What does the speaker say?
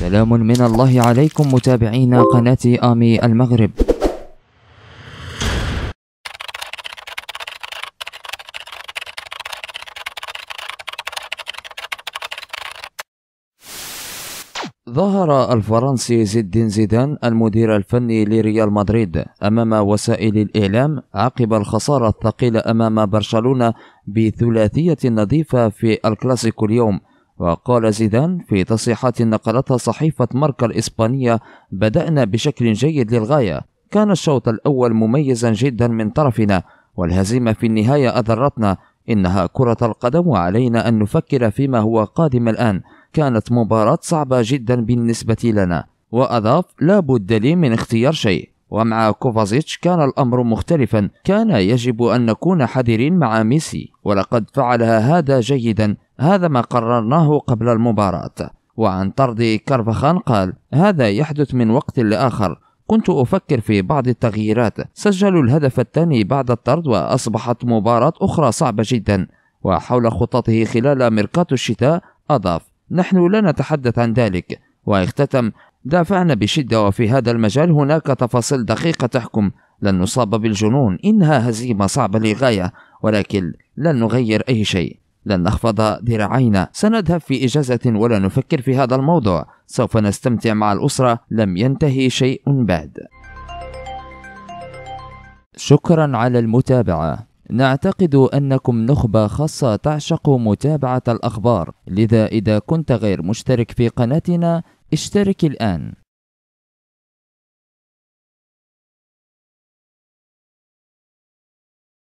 سلام من الله عليكم متابعين قناة آمي المغرب ظهر الفرنسي زيدين زيدان المدير الفني لريال مدريد أمام وسائل الإعلام عقب الخسارة الثقيلة أمام برشلونة بثلاثية نظيفة في الكلاسيكو اليوم وقال زيدان في تصريحات نقلتها صحيفة ماركا الإسبانية بدأنا بشكل جيد للغاية كان الشوط الأول مميزا جدا من طرفنا والهزيمة في النهاية أضرتنا إنها كرة القدم وعلينا أن نفكر فيما هو قادم الآن كانت مباراة صعبة جدا بالنسبة لنا وأضاف لا بد لي من اختيار شيء ومع كوفازيتش كان الأمر مختلفا كان يجب أن نكون حذرين مع ميسي ولقد فعلها هذا جيدا هذا ما قررناه قبل المباراة وعن طرد كارفخان قال هذا يحدث من وقت لآخر كنت أفكر في بعض التغييرات سجلوا الهدف الثاني بعد الطرد وأصبحت مباراة أخرى صعبة جدا وحول خططه خلال ميركاتو الشتاء أضاف نحن لا نتحدث عن ذلك واختتم دافعنا بشدة وفي هذا المجال هناك تفاصيل دقيقة تحكم لن نصاب بالجنون إنها هزيمة صعبة للغاية ولكن لن نغير أي شيء لن نخفض ذراعينا سنذهب في إجازة ولا نفكر في هذا الموضوع سوف نستمتع مع الأسرة لم ينتهي شيء بعد شكرا على المتابعة نعتقد أنكم نخبة خاصة تعشق متابعة الأخبار لذا إذا كنت غير مشترك في قناتنا اشترك الآن